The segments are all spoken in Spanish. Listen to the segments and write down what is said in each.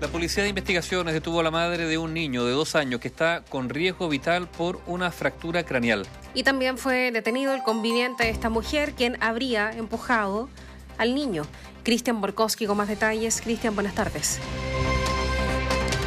La Policía de Investigaciones detuvo a la madre de un niño de dos años que está con riesgo vital por una fractura craneal. Y también fue detenido el conviviente de esta mujer, quien habría empujado al niño. Cristian Borkowski con más detalles. Cristian, buenas tardes.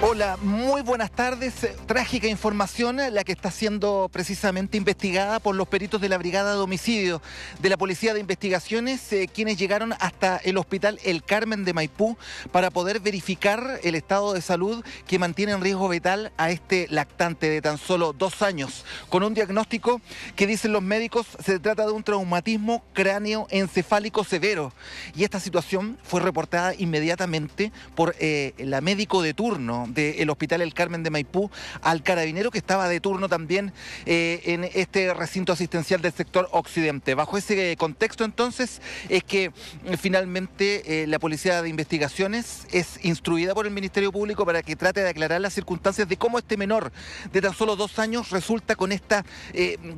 Hola, muy buenas tardes. Trágica información, la que está siendo precisamente investigada por los peritos de la Brigada de Homicidio de la Policía de Investigaciones, eh, quienes llegaron hasta el hospital El Carmen de Maipú para poder verificar el estado de salud que mantiene en riesgo vital a este lactante de tan solo dos años, con un diagnóstico que dicen los médicos se trata de un traumatismo cráneo encefálico severo. Y esta situación fue reportada inmediatamente por eh, la médico de turno del Hospital El Carmen de Maipú al carabinero que estaba de turno también eh, en este recinto asistencial del sector occidente. Bajo ese contexto entonces es que eh, finalmente eh, la Policía de Investigaciones es instruida por el Ministerio Público para que trate de aclarar las circunstancias de cómo este menor de tan solo dos años resulta con esta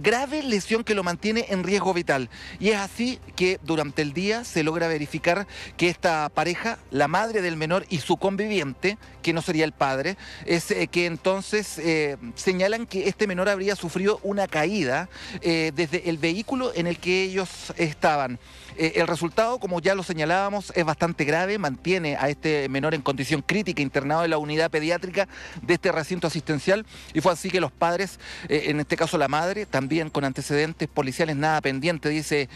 grave lesión que lo mantiene en riesgo vital. Y es así que durante el día se logra verificar que esta pareja, la madre del menor y su conviviente, que no sería el padre, es eh, que entonces eh, señalan que este menor habría sufrido una caída eh, desde el vehículo en el que ellos estaban. el resultado, como ya lo señalábamos, es bastante grave, mantiene a este menor en condición crítica internado en la unidad pediátrica de este recinto asistencial y fue así que los padres, en este caso la madre, también con antecedentes policiales, nada pendiente, dice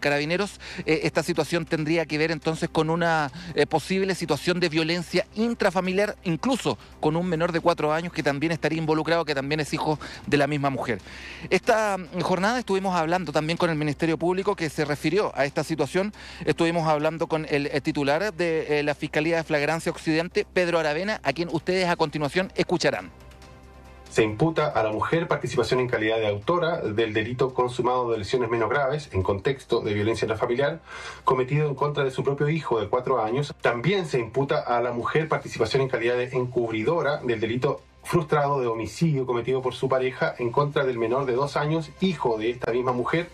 Carabineros, esta situación tendría que ver entonces con una posible situación de violencia intrafamiliar incluso con un menor de cuatro años que también estaría involucrado, que también es hijo de la misma mujer. Esta mm, jornada estuvimos hablando también con el Ministerio Público que se refirió a esta situación. Estuvimos hablando con el eh, titular de eh, la Fiscalía de Flagrancia Occidente, Pedro Aravena, a quien ustedes a continuación escucharán se imputa a la mujer participación en calidad de autora del delito consumado de lesiones menos graves en contexto de violencia familiar cometido en contra de su propio hijo de cuatro años. También se imputa a la mujer participación en calidad de encubridora del delito frustrado de homicidio cometido por su pareja en contra del menor de dos años, hijo de esta misma mujer,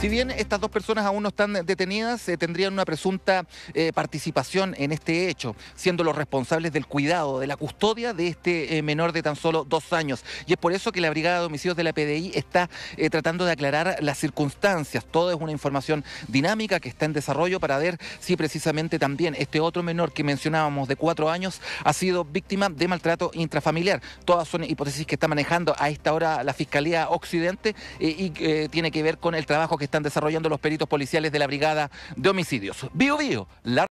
si bien estas dos personas aún no están detenidas, eh, tendrían una presunta eh, participación en este hecho, siendo los responsables del cuidado, de la custodia de este eh, menor de tan solo dos años. Y es por eso que la Brigada de Homicidios de la PDI está tratando de aclarar las circunstancias. Todo es una información dinámica que está en desarrollo para ver si precisamente también este otro menor que mencionábamos de cuatro años ha sido víctima de maltrato intrafamiliar. Todas son hipótesis que está manejando a esta hora la Fiscalía Occidente y tiene que ver con el trabajo que están desarrollando los peritos policiales de la Brigada de Homicidios.